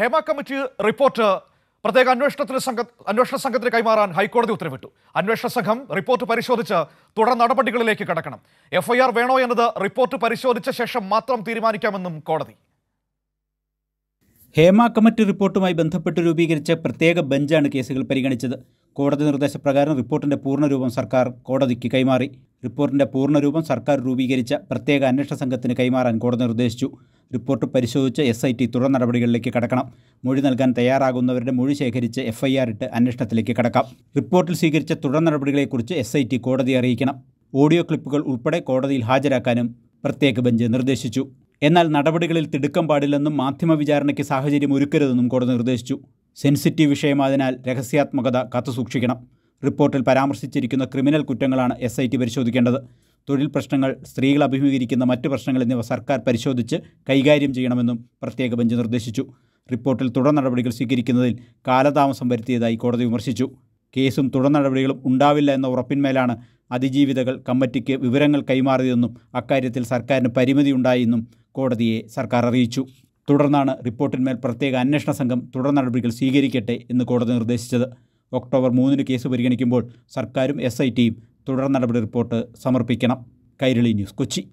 Hema committee report പ്രത്യേക അന്വേഷണത്തിന് സംഘ അന്വേഷണ സംഘത്തിന് കൈമാറാൻ ഹൈക്കോടതി ഉത്തരവിട്ടു അന്വേഷണ സംഘം റിപ്പോർട്ട് പരിശോധിച്ച് തുടർ നടപടികളിലേക്ക് കടക്കണം എഫ്ഐആർ വേണോ എന്നത് റിപ്പോർട്ട് പരിശോധിച്ച ശേഷം മാത്രം തീരുമാനിക്കാമെന്നും കോടതി ഹേമ കമ്മിറ്റി റിപ്പോർട്ടുമായി ബന്ധപ്പെട്ട് രൂപീകരിച്ച പ്രത്യേക ബെഞ്ചാണ് കേസുകൾ പരിഗണിച്ചത് കോടതി നിർദ്ദേശപ്രകാരം റിപ്പോർട്ടിന്റെ പൂർണ്ണരൂപം സർക്കാർ കോടതിക്ക് കൈമാറി റിപ്പോർട്ടിന്റെ പൂർണ്ണരൂപം സർക്കാർ രൂപീകരിച്ച പ്രത്യേക അന്വേഷണ സംഘത്തിന് കൈമാറാൻ കോടതി നിർദ്ദേശിച്ചു റിപ്പോർട്ട് പരിശോധിച്ച് എസ് ഐ ടി തുടർ നടപടികളിലേക്ക് കടക്കണം മൊഴി നൽകാൻ തയ്യാറാകുന്നവരുടെ മൊഴി ശേഖരിച്ച് എഫ് ഐ ആർ ഇട്ട് അന്വേഷണത്തിലേക്ക് കടക്കാം റിപ്പോർട്ടിൽ സ്വീകരിച്ച തുടർ നടപടികളെക്കുറിച്ച് എസ് ഐ ടി കോടതി അറിയിക്കണം ഓഡിയോ ക്ലിപ്പുകൾ ഉൾപ്പെടെ കോടതിയിൽ ഹാജരാക്കാനും പ്രത്യേക ബെഞ്ച് നിർദ്ദേശിച്ചു എന്നാൽ നടപടികളിൽ തിടുക്കം പാടില്ലെന്നും മാധ്യമ വിചാരണയ്ക്ക് സാഹചര്യം ഒരുക്കരുതെന്നും കോടതി നിർദ്ദേശിച്ചു സെൻസിറ്റീവ് വിഷയമായതിനാൽ രഹസ്യാത്മകത കാത്തുസൂക്ഷിക്കണം റിപ്പോർട്ടിൽ പരാമർശിച്ചിരിക്കുന്ന ക്രിമിനൽ കുറ്റങ്ങളാണ് എസ് ഐ ടി പരിശോധിക്കേണ്ടത് തൊഴിൽ പ്രശ്നങ്ങൾ സ്ത്രീകൾ അഭിമുഖീകരിക്കുന്ന മറ്റ് പ്രശ്നങ്ങൾ എന്നിവ സർക്കാർ പരിശോധിച്ച് കൈകാര്യം ചെയ്യണമെന്നും പ്രത്യേക ബെഞ്ച് നിർദ്ദേശിച്ചു റിപ്പോർട്ടിൽ തുടർ നടപടികൾ സ്വീകരിക്കുന്നതിൽ കാലതാമസം വരുത്തിയതായി കോടതി വിമർശിച്ചു കേസും തുടർ നടപടികളും ഉണ്ടാവില്ല എന്ന ഉറപ്പിന്മേലാണ് അതിജീവിതകൾ കമ്മിറ്റിക്ക് വിവരങ്ങൾ കൈമാറിയതെന്നും അക്കാര്യത്തിൽ സർക്കാരിന് പരിമിതിയുണ്ടായെന്നും കോടതിയെ സർക്കാർ അറിയിച്ചു തുടർന്നാണ് റിപ്പോർട്ടിന്മേൽ പ്രത്യേക അന്വേഷണ സംഘം തുടർ നടപടികൾ സ്വീകരിക്കട്ടെ എന്ന് കോടതി നിർദ്ദേശിച്ചത് ഒക്ടോബർ മൂന്നിന് കേസ് പരിഗണിക്കുമ്പോൾ സർക്കാരും എസ് തുടർ നടപടി റിപ്പോർട്ട് സമർപ്പിക്കണം കൈരളി ന്യൂസ് കൊച്ചി